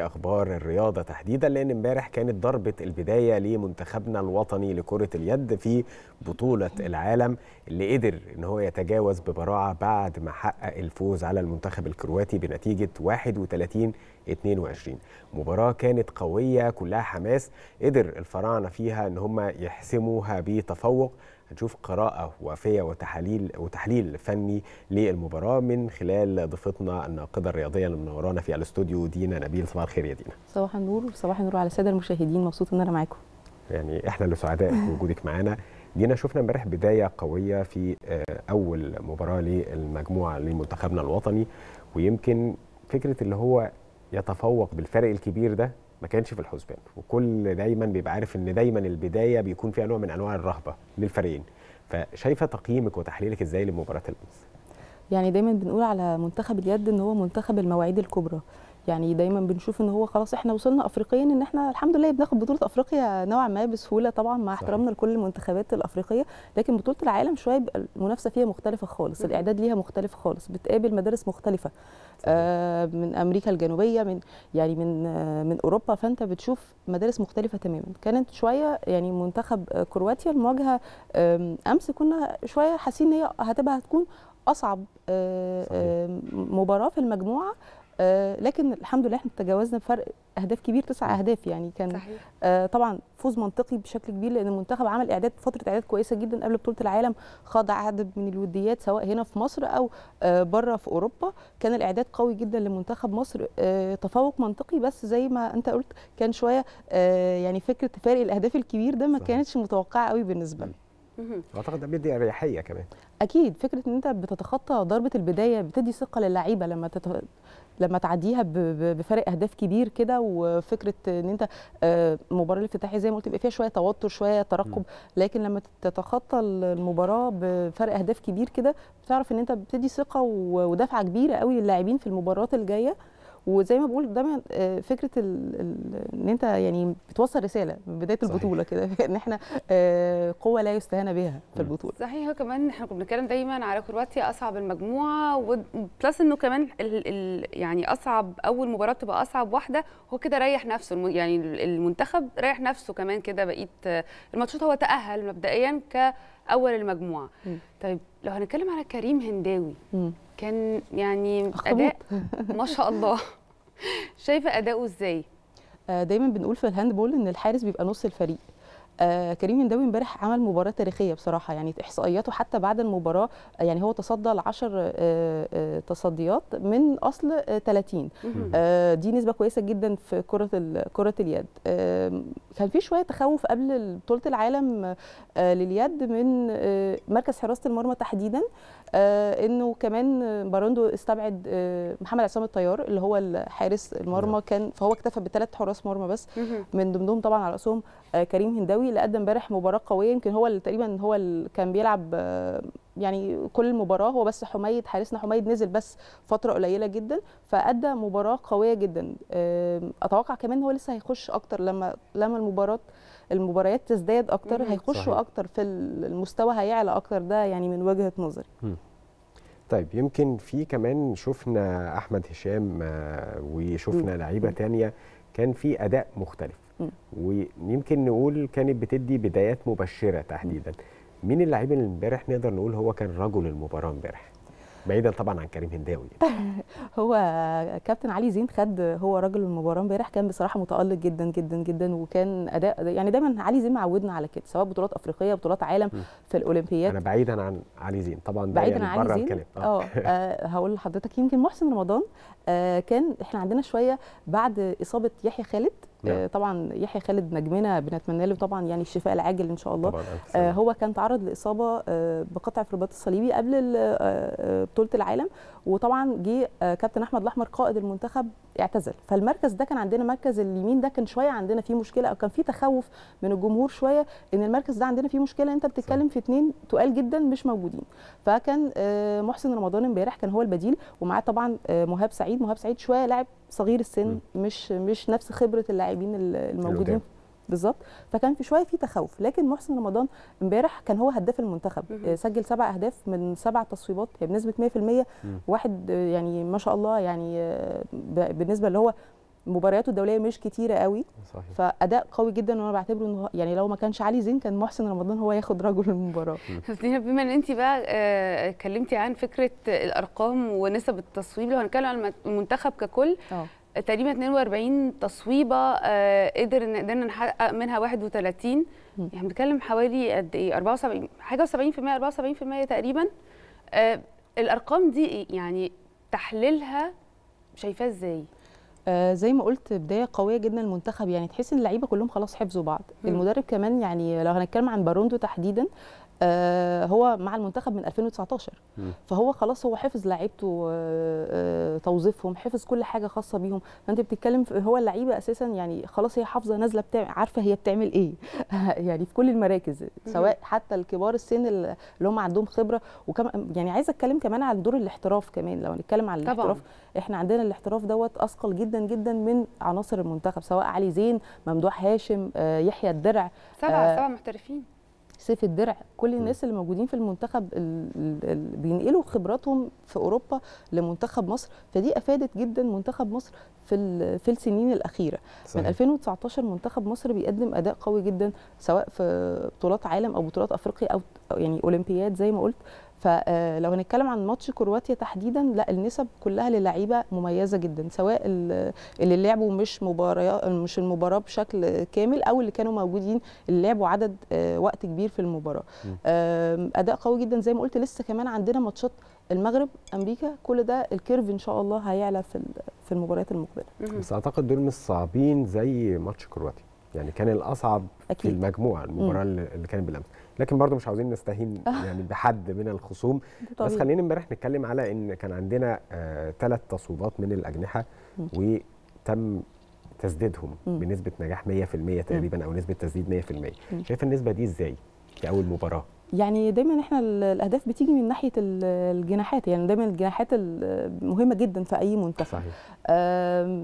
اخبار الرياضه تحديدا لان امبارح كانت ضربه البدايه لمنتخبنا الوطني لكره اليد في بطوله العالم اللي قدر ان هو يتجاوز ببراعه بعد ما حقق الفوز على المنتخب الكرواتي بنتيجه 31 22 مباراه كانت قويه كلها حماس قدر الفراعنه فيها ان هم يحسموها بتفوق هنشوف قراءة وافية وتحليل وتحليل فني للمباراة من خلال ضيفتنا الناقدة الرياضية اللي منورانا في الاستوديو دينا نبيل صباح الخير يا دينا صباح النور وصباح النور على السادة المشاهدين مبسوط ان انا معاكم يعني احنا اللي سعداء بوجودك معانا دينا شفنا امبارح بدايه قويه في آه، اول مباراه للمجموعه لمنتخبنا الوطني ويمكن فكره اللي هو يتفوق بالفرق الكبير ده ما كانش في الحسبان وكل دايما بيبقى عارف ان دايما البدايه بيكون فيها نوع من انواع الرهبه للفريقين فشايفه تقييمك وتحليلك ازاي لمباراه الامس يعني دايما بنقول على منتخب اليد ان هو منتخب المواعيد الكبرى يعني دايما بنشوف ان هو خلاص احنا وصلنا افريقيا ان احنا الحمد لله بناخد بطوله افريقيا نوعا ما بسهوله طبعا مع احترامنا لكل المنتخبات الافريقيه لكن بطوله العالم شويه المنافسه فيها مختلفه خالص الاعداد ليها مختلف خالص بتقابل مدارس مختلفه آه من امريكا الجنوبيه من يعني من آه من اوروبا فانت بتشوف مدارس مختلفه تماما كانت شويه يعني منتخب كرواتيا المواجهه امس كنا شويه حاسين ان هي هتبقى هتكون اصعب آه، مباراه في المجموعه آه، لكن الحمد لله احنا تجاوزنا بفرق اهداف كبير تسع اهداف يعني كان صحيح. آه، طبعا فوز منطقي بشكل كبير لان المنتخب عمل اعداد فتره اعداد كويسه جدا قبل بطوله العالم خاض عدد من الوديات سواء هنا في مصر او آه، بره في اوروبا كان الاعداد قوي جدا لمنتخب مصر تفوق منطقي بس زي ما انت قلت كان شويه يعني فكره فارق الاهداف الكبير ده ما صحيح. كانتش متوقعه قوي بالنسبه لي اعتقد ده بيدي اريحيه كمان اكيد فكره ان انت بتتخطى ضربه البدايه بتدي ثقه للعيبه لما تت... لما تعديها بفارق اهداف كبير كده وفكره ان انت آه، مباراه الافتتاحيه زي ما قلت بيبقى فيها شويه توتر شويه ترقب لكن لما تتخطى المباراه بفرق اهداف كبير كده بتعرف ان انت بتدي ثقه ودفعه كبيره قوي للاعبين في المباريات الجايه وزي ما بقول دايما آه، فكره ان انت يعني بتوصل رساله من بدايه البطوله كده ان احنا آه، قوه لا يستهان بها في البطوله صحيح كمان احنا كنا بنتكلم دايما على كرواتيا اصعب المجموعه وبلس انه كمان ال ال يعني اصعب اول مباراه بتبقى اصعب واحده هو كده ريح نفسه يعني المنتخب ريح نفسه كمان كده بقيت آه، الماتشات هو تاهل مبدئيا ك اول المجموعه م. طيب لو هنتكلم على كريم هنداوي م. كان يعني اداء ما شاء الله شايفه اداؤه ازاي آه، دايما بنقول في الهاندبول ان الحارس بيبقى نص الفريق آه كريم النداوي امبارح عمل مباراه تاريخيه بصراحه يعني احصائياته حتى بعد المباراه آه، يعني هو تصدى ل 10 آه، آه، تصديات من اصل 30 دي نسبه كويسه جدا في كره كره اليد كان في شويه تخوف قبل بطوله العالم لليد من مركز حراسه المرمى تحديدا انه كمان باروندو استبعد محمد عصام الطيار اللي هو حارس المرمى كان فهو اكتفى بثلاث حراس مرمى بس من ضمنهم طبعا على راسهم كريم هنداوي الشناوي اللي قدم امبارح مباراه قويه يمكن هو اللي تقريبا هو اللي كان بيلعب آه، يعني كل المباراه هو بس حميد حارسنا حميد نزل بس فتره قليله جدا فادى مباراه قويه جدا آه، اتوقع كمان هو لسه هيخش اكتر لما لما المباراه المباريات تزداد اكتر هيخشوا اكتر في المستوى هيعلى اكتر ده يعني من وجهه نظري طيب يمكن في كمان شفنا احمد هشام آه، وشفنا لعيبه تانية كان في اداء مختلف ويمكن نقول كانت بتدي بدايات مبشره تحديدا مين اللاعب اللي امبارح نقدر نقول هو كان رجل المباراه امبارح بعيدا طبعا عن كريم هنداوي يعني. هو كابتن علي زين خد هو رجل المباراه امبارح كان بصراحه متالق جدا جدا جدا وكان اداء يعني دايما علي زين معودنا على كده سواء بطولات افريقيه بطولات عالم م. في الاولمبيات انا بعيدا عن علي زين طبعا بعيدا يعني عن علي زين آه. اه, آه هقول لحضرتك يمكن محسن رمضان آه كان احنا عندنا شويه بعد اصابه يحيى خالد آه، طبعا يحيى خالد نجمنا بنتمنى له طبعا يعني الشفاء العاجل ان شاء الله آه، هو كان تعرض لاصابه آه، بقطع في الرباط الصليبي قبل بطوله العالم وطبعا جه كابتن احمد الاحمر قائد المنتخب اعتزل فالمركز ده كان عندنا مركز اليمين ده كان شويه عندنا فيه مشكله او كان فيه تخوف من الجمهور شويه ان المركز ده عندنا فيه مشكله انت بتتكلم في اثنين تقال جدا مش موجودين فكان آه، محسن رمضان امبارح كان هو البديل ومعاه طبعا آه، مهاب سعيد مهاب سعيد شويه لاعب صغير السن مش مش نفس خبره اللاعبين الموجودين بالظبط فكان في شويه في تخوف لكن محسن رمضان امبارح كان هو هداف المنتخب آه، سجل سبع اهداف من سبع تصويبات هي يعني بنسبه 100% واحد آه، يعني ما شاء الله يعني آه، بالنسبه اللي هو مبارياته الدوليه مش كتيره قوي صحيح. فاداء قوي جدا وانا بعتبره انه يعني لو ما كانش علي زين كان محسن رمضان هو ياخد رجل المباراه بما ان انت بقى اتكلمتي عن فكره الارقام ونسب التصويب لو هنتكلم عن المنتخب ككل أوه. تقريبا 42 تصويبه آه، قدر قدرنا نحقق منها 31 يعني بنتكلم حوالي قد ايه 74 حاجه و70% 74% تقريبا آه، الارقام دي يعني تحليلها شايفاه ازاي؟ آه زي ما قلت بدايه قويه جدا المنتخب يعني تحس ان اللعيبه كلهم خلاص حفظوا بعض م. المدرب كمان يعني لو هنتكلم عن باروندو تحديدا آه، هو مع المنتخب من 2019 فهو خلاص هو حفظ لعيبته آه، آه، توظيفهم حفظ كل حاجه خاصه بيهم فانت بتتكلم هو اللعيبه اساسا يعني خلاص هي حافظه نازله بتاع عارفه هي بتعمل ايه يعني في كل المراكز سواء حتى الكبار السن اللي هم عندهم خبره وكم يعني عايزه اتكلم كمان عن دور الاحتراف كمان لو هنتكلم على الاحتراف طبعا. احنا عندنا الاحتراف دوت اثقل جدا جدا من عناصر المنتخب سواء علي زين ممدوح هاشم يحيى الدرع سبعه آه سبعه محترفين سيف الدرع كل الناس اللي موجودين في المنتخب اللي بينقلوا خبراتهم في اوروبا لمنتخب مصر فدي افادت جدا منتخب مصر في في السنين الاخيره صحيح. من 2019 منتخب مصر بيقدم اداء قوي جدا سواء في بطولات عالم او بطولات افريقيا او يعني اولمبياد زي ما قلت فلو آه، هنتكلم عن ماتش كرواتيا تحديدا لا النسب كلها للعيبه مميزه جدا سواء اللي لعبوا مش مباراه مش المباراه بشكل كامل او اللي كانوا موجودين اللي لعبوا عدد آه، وقت كبير في المباراه اداء قوي جدا زي ما قلت لسه كمان عندنا ماتشات المغرب امريكا كل ده الكيرف ان شاء الله هيعلى في في المباريات المقبله بس اعتقد دول مش صعبين زي ماتش كرواتيا يعني كان الاصعب أكيد. في المجموعه المباراه اللي كانت بالامس لكن برضو مش عاوزين نستهين يعني بحد من الخصوم طبيعي. بس خلينا امبارح نتكلم على ان كان عندنا ثلاث آه تصويبات من الاجنحه وتم تسديدهم بنسبه نجاح 100% تقريبا او نسبه تسديد 100% شايف النسبه دي ازاي في اول مباراه يعني دايما احنا الاهداف بتيجي من ناحيه الجناحات يعني دايما الجناحات مهمه جدا في اي منتخب صحيح.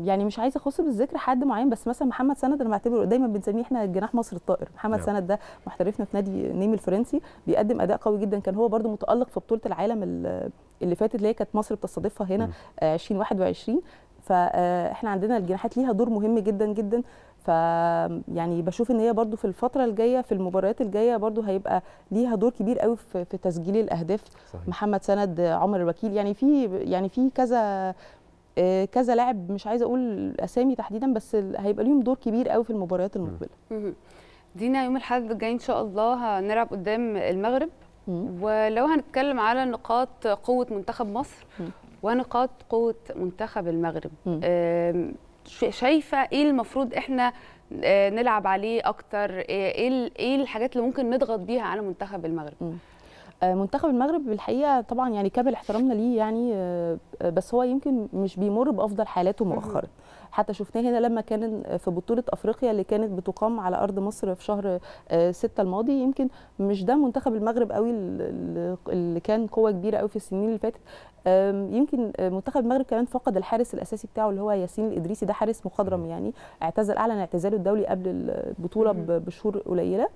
يعني مش عايزه اخص بالذكر حد معين بس مثلا محمد سند انا بعتبره دايما بنسميه احنا جناح مصر الطائر محمد نعم. سند ده محترفنا في نادي نيم الفرنسي بيقدم اداء قوي جدا كان هو برده متالق في بطوله العالم اللي فاتت اللي هي كانت مصر بتستضيفها هنا 2021 آه، فاحنا آه، عندنا الجناحات ليها دور مهم جدا جدا ف يعني بشوف ان هي برده في الفتره الجايه في المباريات الجايه برده هيبقى ليها دور كبير قوي في, في تسجيل الاهداف صحيح. محمد سند عمر الوكيل يعني في يعني في كذا آه، كذا لاعب مش عايزه اقول اسامي تحديدا بس هيبقى ليهم دور كبير قوي في المباريات المقبله دينا يوم الاحد الجاي ان شاء الله هنلعب قدام المغرب ولو هنتكلم على نقاط قوه منتخب مصر ونقاط قوه منتخب المغرب شايفه ايه المفروض احنا آه، نلعب عليه اكتر آه، ايه ايه الحاجات اللي ممكن نضغط بيها على منتخب المغرب م. آه، منتخب المغرب بالحقيقه طبعا يعني كامل احترامنا ليه يعني آه، آه، بس هو يمكن مش بيمر بافضل حالاته مؤخرا حتى شفناه هنا لما كان في بطوله افريقيا اللي كانت بتقام على ارض مصر في شهر 6 الماضي يمكن مش ده منتخب المغرب قوي اللي كان قوه كبيره قوي في السنين اللي فاتت يمكن منتخب المغرب كمان فقد الحارس الاساسي بتاعه اللي هو ياسين الادريسي ده حارس مخضرم يعني اعتزل اعلن اعتزاله الدولي قبل البطوله بشهور قليله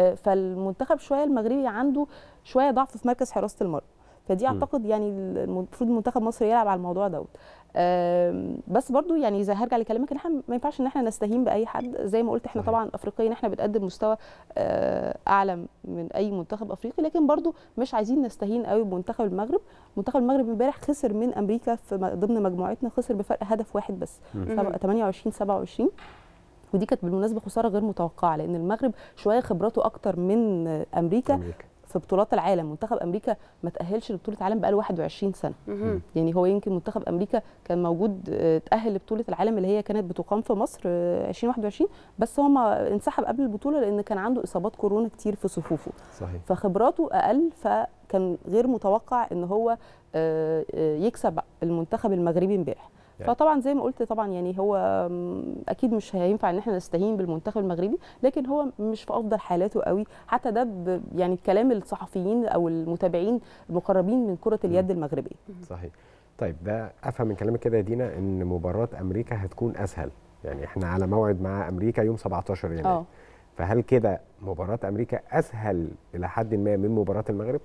آه، فالمنتخب شويه المغربي عنده شويه ضعف في مركز حراسه المرمى فدي اعتقد يعني المفروض منتخب مصر يلعب على الموضوع دوت بس برضو يعني زي هرجع لكلامك ان احنا ما ينفعش ان احنا نستهين باي حد زي ما قلت احنا طبعا افريقيا احنا بنقدم مستوى آه، اعلى من اي منتخب افريقي لكن برضو مش عايزين نستهين قوي بمنتخب المغرب منتخب المغرب امبارح خسر من امريكا في ضمن مجموعتنا خسر بفرق هدف واحد بس 28 27 ودي كانت بالمناسبه خساره غير متوقعه لان المغرب شويه خبراته اكتر من امريكا, أمريكا. في بطولات العالم منتخب امريكا ما تاهلش لبطوله العالم بقاله 21 سنه مم. يعني هو يمكن منتخب امريكا كان موجود آه، تاهل لبطوله العالم اللي هي كانت بتقام في مصر 2021 آه، بس هو ما انسحب قبل البطوله لان كان عنده اصابات كورونا كتير في صفوفه صحيح. فخبراته اقل فكان غير متوقع ان هو آه، يكسب المنتخب المغربي امبارح يعني. فطبعا زي ما قلت طبعا يعني هو اكيد مش هينفع ان احنا نستهين بالمنتخب المغربي لكن هو مش في افضل حالاته قوي حتى ده يعني كلام الصحفيين او المتابعين المقربين من كره اليد المغربيه صحيح طيب ده افهم من كلامك كده يا دينا ان مباراه امريكا هتكون اسهل يعني احنا على موعد مع امريكا يوم 17 يناير آه. فهل كده مباراه امريكا اسهل الى حد ما من مباراه المغرب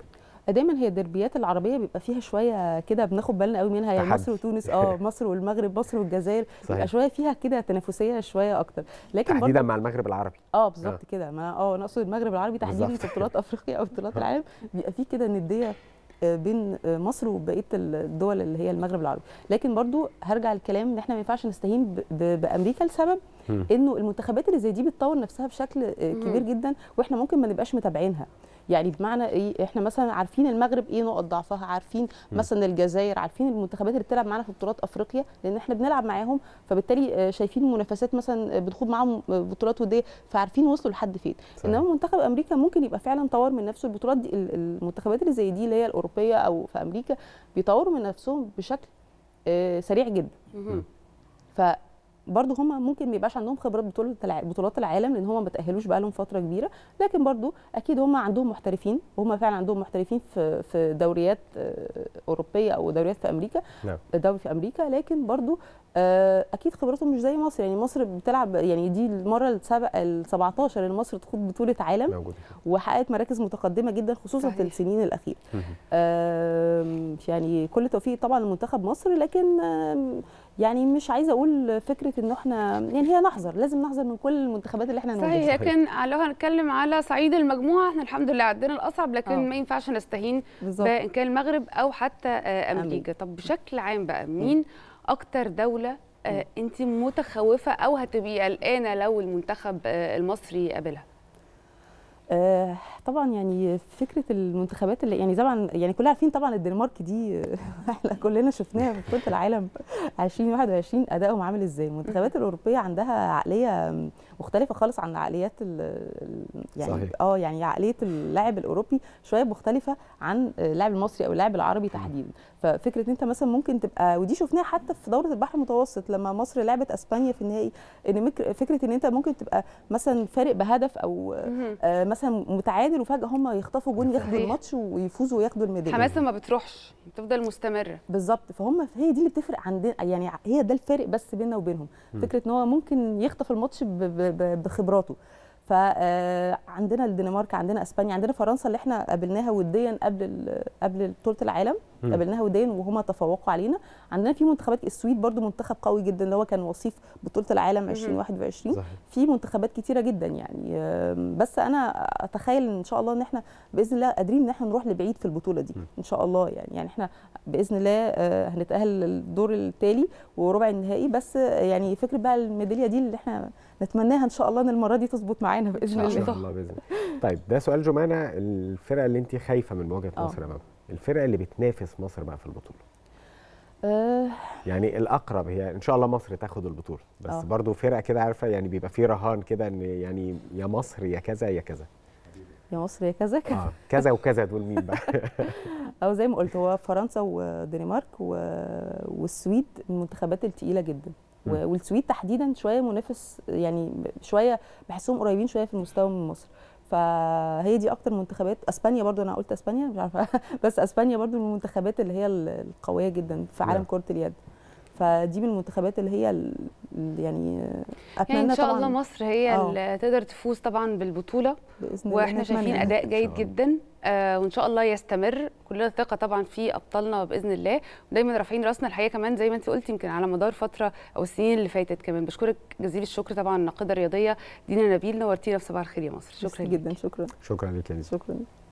دايما هي الدربيات العربيه بيبقى فيها شويه كده بناخد بالنا قوي منها يعني مصر وتونس اه مصر والمغرب مصر والجزائر بيبقى شويه فيها كده تنافسيه شويه اكتر لكن تحديدا مع المغرب العربي اه, آه. بالظبط كده ما اه انا اقصد المغرب العربي تحديدا في بطولات افريقيا او بطولات العالم بيبقى فيه كده نديه آه، بين آه، مصر وبقيه الدول اللي هي المغرب العربي لكن برضو هرجع للكلام ان احنا ما ينفعش نستهين بامريكا لسبب انه المنتخبات اللي زي دي بتطور نفسها بشكل كبير جدا واحنا ممكن ما نبقاش متابعينها يعني بمعنى ايه احنا مثلا عارفين المغرب ايه نقط ضعفها عارفين مثلا الجزائر عارفين المنتخبات اللي بتلعب معانا في بطولات افريقيا لان احنا بنلعب معاهم فبالتالي آه، شايفين المنافسات مثلا آه، بنخوض معاهم آه، بطولات وديه فعارفين وصلوا لحد فين انما منتخب امريكا ممكن يبقى فعلا طور من نفسه البطولات دي المنتخبات اللي زي دي اللي هي الاوروبيه او في امريكا بيطوروا من نفسهم بشكل سريع جدا ف برضو هم ممكن ما يبقاش عندهم خبرات بطولات العالم لان هم ما تاهلوش بقى لهم فتره كبيره لكن برضو اكيد هم عندهم محترفين وهم فعلا عندهم محترفين في في دوريات آه، اوروبيه او دوريات في امريكا نعم. دوري في امريكا لكن برضو آه، اكيد خبراتهم مش زي مصر يعني مصر بتلعب يعني دي المره السابقه ال 17 اللي مصر تخوض بطوله عالم وحققت مراكز متقدمه جدا خصوصا صحيح. في السنين الاخيره يعني كل توفيق طبعا لمنتخب مصر لكن يعني مش عايزه اقول فكره ان احنا يعني هي نحذر لازم نحذر من كل المنتخبات اللي احنا نواجهها صحيح لكن لو هنتكلم على صعيد المجموعه احنا الحمد لله عدينا الاصعب لكن أوه. ما ينفعش نستهين بان كان المغرب او حتى آه، امريكا طب بشكل عام بقى آه. مين اكتر دوله آه، انت متخوفه او هتبقي قلقانه لو المنتخب المصري قابلها آه طبعا يعني فكره المنتخبات اللي يعني طبعا يعني كلنا عارفين طبعا الدنمارك دي آه، احنا كلنا شفناها في بطوله العالم 2021 ادائهم عامل ازاي المنتخبات الاوروبيه عندها عقليه مختلفه خالص عن عقليات يعني صحيح. اه يعني عقليه اللاعب الاوروبي شويه مختلفه عن اللاعب المصري او اللاعب العربي تحديدا ففكره ان انت مثلا ممكن تبقى ودي شفناها حتى في دوره البحر المتوسط لما مصر لعبت اسبانيا في النهائي ان فكره ان انت ممكن تبقى مثلا فارق بهدف او آه مثلا متعادل وفجاه هم يخطفوا جون ياخدوا الماتش ويفوزوا وياخدوا الميداليه حماسه ما بتروحش بتفضل مستمره بالظبط فهم هي دي اللي بتفرق عندنا يعني هي ده الفارق بس بيننا وبينهم فكره ان هو ممكن يخطف الماتش بخبراته فعندنا آه، الدنمارك عندنا اسبانيا عندنا فرنسا اللي احنا قابلناها وديا قبل قبل بطوله العالم م. قابلناها وديا وهما تفوقوا علينا عندنا في منتخبات السويد برضو منتخب قوي جدا اللي هو كان وصيف بطوله العالم 2021 في منتخبات كتيره جدا يعني بس انا اتخيل ان شاء الله ان احنا باذن الله قادرين ان احنا نروح لبعيد في البطوله دي ان شاء الله يعني يعني احنا باذن الله آه، هنتاهل للدور التالي وربع النهائي بس يعني فكره بقى الميداليه دي اللي احنا نتمناها ان شاء الله ان المره دي تظبط معانا معانا باذن الله ان شاء الله باذن الله طيب ده سؤال جمانه الفرقه اللي انت خايفه من مواجهه أوه. مصر امامها الفرقه اللي بتنافس مصر بقى في البطوله أه يعني الاقرب هي ان شاء الله مصر تاخد البطوله بس أوه. برضو فرقه كده عارفه يعني بيبقى في رهان كده ان يعني يا مصر يا كذا يا كذا يا مصر يا كذا كذا آه. كذا وكذا دول مين بقى او زي ما قلت هو فرنسا والدنمارك والسويد المنتخبات الثقيله جدا والسويد تحديدا شويه منافس يعني شويه بحسهم قريبين شويه في المستوى من مصر فهي دي اكتر منتخبات اسبانيا برضو انا قلت اسبانيا مش عارفه بس اسبانيا برضو من المنتخبات اللي هي القويه جدا في عالم نعم. كره اليد فدي من المنتخبات اللي هي يعني اتمنى يعني ان شاء الله مصر هي أوه. اللي تقدر تفوز طبعا بالبطوله بإذن واحنا شايفين يعني اداء جيد جدا آه وان شاء الله يستمر كلنا ثقه طبعا في ابطالنا باذن الله ودايما رافعين راسنا الحقيقه كمان زي ما انت قلتي يمكن على مدار فتره او السنين اللي فاتت كمان بشكرك جزيل الشكر طبعا الناقده الرياضيه دينا نبيل نورتينا في صباح الخير يا مصر شكرا جدا شكرا شكرا لك شكرا